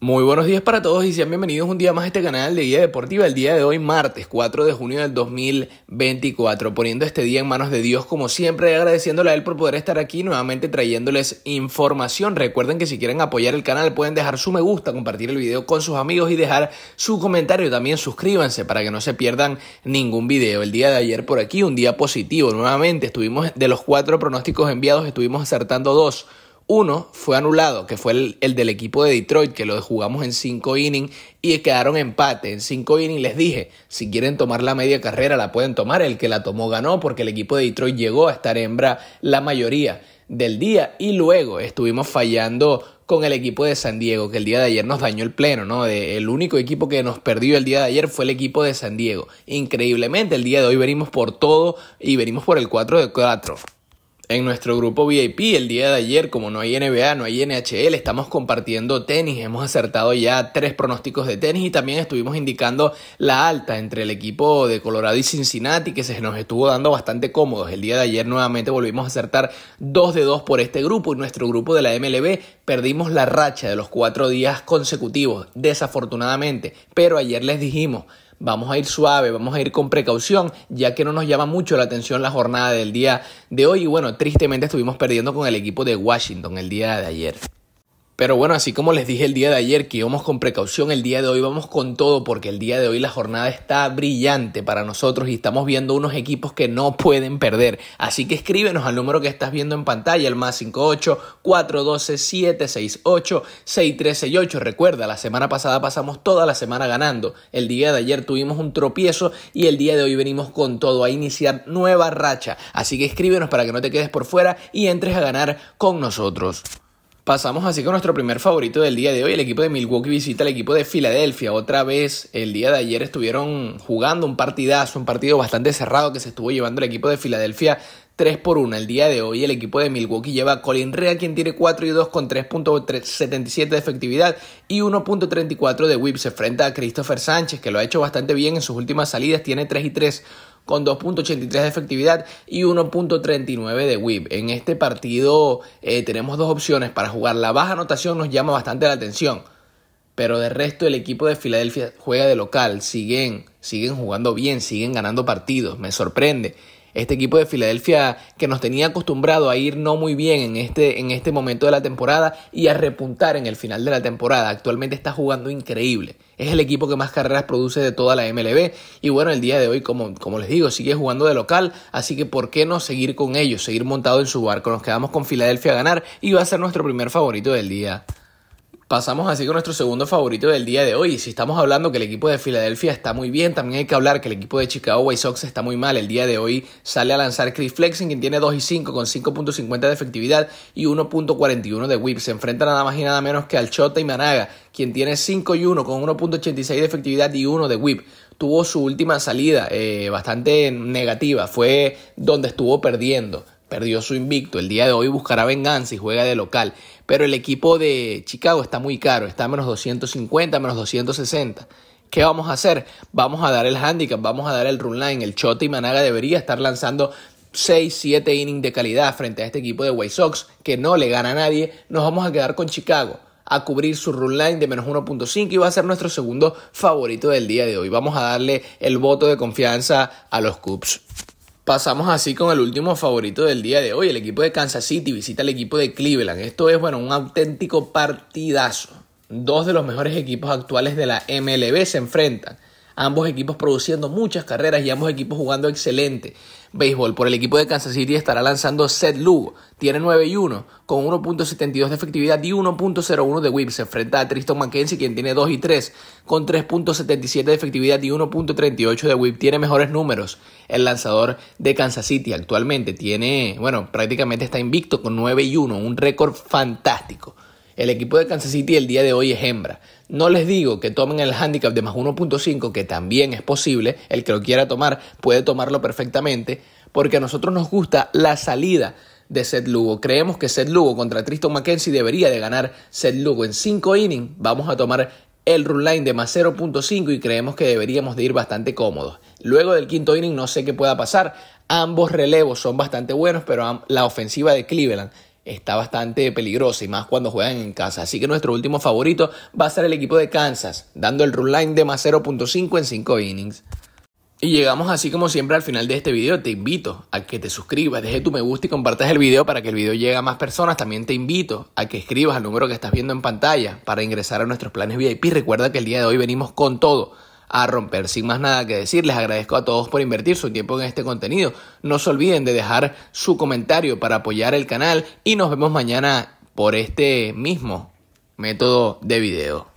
Muy buenos días para todos y sean bienvenidos un día más a este canal de Guía Deportiva. El día de hoy, martes 4 de junio del 2024, poniendo este día en manos de Dios como siempre, agradeciéndole a él por poder estar aquí nuevamente trayéndoles información. Recuerden que si quieren apoyar el canal pueden dejar su me gusta, compartir el video con sus amigos y dejar su comentario. También suscríbanse para que no se pierdan ningún video. El día de ayer por aquí, un día positivo nuevamente. Estuvimos de los cuatro pronósticos enviados, estuvimos acertando dos uno fue anulado, que fue el, del equipo de Detroit, que lo jugamos en cinco innings y quedaron empate. En cinco innings les dije, si quieren tomar la media carrera, la pueden tomar. El que la tomó ganó porque el equipo de Detroit llegó a estar hembra la mayoría del día. Y luego estuvimos fallando con el equipo de San Diego, que el día de ayer nos dañó el pleno, ¿no? el único equipo que nos perdió el día de ayer fue el equipo de San Diego. Increíblemente, el día de hoy venimos por todo y venimos por el 4 de 4 en nuestro grupo VIP el día de ayer, como no hay NBA, no hay NHL, estamos compartiendo tenis, hemos acertado ya tres pronósticos de tenis y también estuvimos indicando la alta entre el equipo de Colorado y Cincinnati que se nos estuvo dando bastante cómodos. El día de ayer nuevamente volvimos a acertar dos de dos por este grupo y nuestro grupo de la MLB perdimos la racha de los cuatro días consecutivos, desafortunadamente, pero ayer les dijimos Vamos a ir suave, vamos a ir con precaución, ya que no nos llama mucho la atención la jornada del día de hoy. Y bueno, tristemente estuvimos perdiendo con el equipo de Washington el día de ayer. Pero bueno, así como les dije el día de ayer que íbamos con precaución, el día de hoy vamos con todo porque el día de hoy la jornada está brillante para nosotros y estamos viendo unos equipos que no pueden perder. Así que escríbenos al número que estás viendo en pantalla, el más 58 412 768 6368. Recuerda, la semana pasada pasamos toda la semana ganando. El día de ayer tuvimos un tropiezo y el día de hoy venimos con todo a iniciar nueva racha. Así que escríbenos para que no te quedes por fuera y entres a ganar con nosotros. Pasamos así con nuestro primer favorito del día de hoy. El equipo de Milwaukee visita al equipo de Filadelfia. Otra vez, el día de ayer estuvieron jugando un partidazo, un partido bastante cerrado que se estuvo llevando el equipo de Filadelfia 3 por 1. El día de hoy el equipo de Milwaukee lleva a Colin Rea, quien tiene 4 y 2 con 3.77 de efectividad y 1.34 de whip. Se enfrenta a Christopher Sánchez, que lo ha hecho bastante bien en sus últimas salidas, tiene 3 y 3 con 2.83 de efectividad y 1.39 de whip. En este partido eh, tenemos dos opciones para jugar. La baja anotación nos llama bastante la atención. Pero de resto el equipo de Filadelfia juega de local, siguen, siguen jugando bien, siguen ganando partidos, me sorprende este equipo de Filadelfia que nos tenía acostumbrado a ir no muy bien en este, en este momento de la temporada y a repuntar en el final de la temporada. Actualmente está jugando increíble es el equipo que más carreras produce de toda la MLB. Y bueno, el día de hoy, como, como les digo, sigue jugando de local, así que ¿por qué no seguir con ellos, seguir montado en su barco? Nos quedamos con Filadelfia a ganar y va a ser nuestro primer favorito del día. Pasamos así con nuestro segundo favorito del día de hoy. Si estamos hablando que el equipo de Filadelfia está muy bien, también hay que hablar que el equipo de Chicago White Sox está muy mal. El día de hoy sale a lanzar Chris Flexing, quien tiene 2 y 5 con 5.50 de efectividad y 1.41 de whip. Se enfrenta nada más y nada menos que al Chota y Managa, quien tiene 5 y 1 con 1.86 de efectividad y 1 de whip tuvo su última salida eh, bastante negativa, fue donde estuvo perdiendo, perdió su invicto, el día de hoy buscará venganza y juega de local. Pero el equipo de Chicago está muy caro, está a menos 250, menos 260. ¿Qué vamos a hacer? Vamos a dar el handicap, vamos a dar el run line. El Chote y Managa debería estar lanzando 6, 7 innings de calidad frente a este equipo de White Sox que no le gana a nadie. Nos vamos a quedar con Chicago a cubrir su run line de menos 1.5 y va a ser nuestro segundo favorito del día de hoy. Vamos a darle el voto de confianza a los Cubs. Pasamos así con el último favorito del día de hoy. El equipo de Kansas City visita al equipo de Cleveland. Esto es, bueno, un auténtico partidazo. Dos de los mejores equipos actuales de la MLB se enfrentan ambos equipos produciendo muchas carreras y ambos equipos jugando excelente béisbol. Por el equipo de Kansas City estará lanzando Seth Lugo. Tiene 9 y 1 con 1.72 de efectividad y 1.01 de whip. Se enfrenta a Tristan McKenzie quien tiene 2 y 3 con 3.77 de efectividad y 1.38 de whip. Tiene mejores números el lanzador de Kansas City actualmente. Tiene, bueno, prácticamente está invicto con 9 y 1, un récord fantástico. El equipo de Kansas City el día de hoy es hembra. No les digo que tomen el handicap de más 1.5, que también es posible, el que lo quiera tomar puede tomarlo perfectamente, porque a nosotros nos gusta la salida de Seth Lugo. Creemos que Seth Lugo contra Tristan McKenzie debería de ganar Seth Lugo en 5 innings. Vamos a tomar el run line de más 0.5 y creemos que deberíamos de ir bastante cómodos. Luego del quinto inning no sé qué pueda pasar. Ambos relevos son bastante buenos, pero la ofensiva de Cleveland está bastante peligrosa y más cuando juegan en casa. Así que nuestro último favorito va a ser el equipo de Kansas, dando el run line de más 0.5 en 5 innings. Y llegamos así como siempre al final de este video. Te invito a que te suscribas, deje tu me gusta y compartas el video para que el video llegue a más personas. También te invito a que escribas al número que estás viendo en pantalla para ingresar a nuestros planes VIP. Recuerda que el día de hoy venimos con todo a romper. Sin más nada que decir, les agradezco a todos por invertir su tiempo en este contenido. No se olviden de dejar su comentario para apoyar el canal y nos vemos mañana por este mismo método de video.